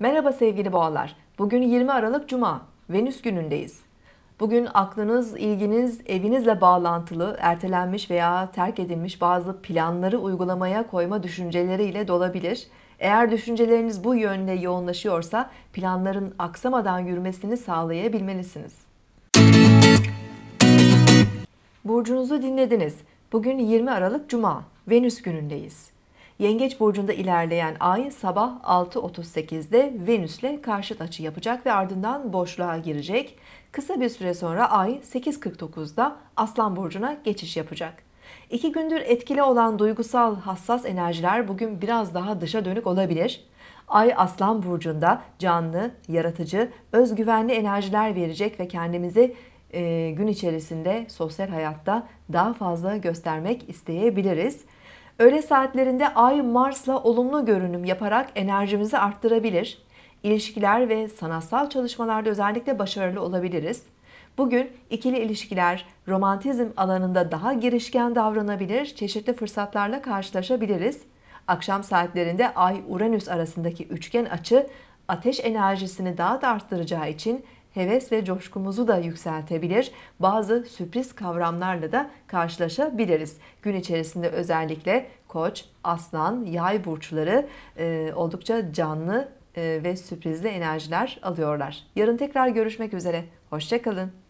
Merhaba sevgili boğalar. Bugün 20 Aralık Cuma. Venüs günündeyiz. Bugün aklınız, ilginiz, evinizle bağlantılı, ertelenmiş veya terk edilmiş bazı planları uygulamaya koyma düşünceleriyle dolabilir. Eğer düşünceleriniz bu yönde yoğunlaşıyorsa planların aksamadan yürümesini sağlayabilmelisiniz. Burcunuzu dinlediniz. Bugün 20 Aralık Cuma, Venüs günündeyiz. Yengeç burcunda ilerleyen ay sabah 6.38'de Venüs'le karşıt açı yapacak ve ardından boşluğa girecek. Kısa bir süre sonra ay 8.49'da Aslan burcuna geçiş yapacak. İki gündür etkili olan duygusal hassas enerjiler bugün biraz daha dışa dönük olabilir. Ay Aslan burcunda canlı, yaratıcı, özgüvenli enerjiler verecek ve kendimizi e, gün içerisinde sosyal hayatta daha fazla göstermek isteyebiliriz. Öğle saatlerinde Ay Mars'la olumlu görünüm yaparak enerjimizi arttırabilir. İlişkiler ve sanatsal çalışmalarda özellikle başarılı olabiliriz. Bugün ikili ilişkiler, romantizm alanında daha girişken davranabilir, çeşitli fırsatlarla karşılaşabiliriz. Akşam saatlerinde Ay-Uranüs arasındaki üçgen açı ateş enerjisini daha da arttıracağı için heves ve coşkumuzu da yükseltebilir. Bazı sürpriz kavramlarla da karşılaşabiliriz. Gün içerisinde özellikle Koç, Aslan, Yay burçları e, oldukça canlı e, ve sürprizli enerjiler alıyorlar. Yarın tekrar görüşmek üzere. Hoşçakalın.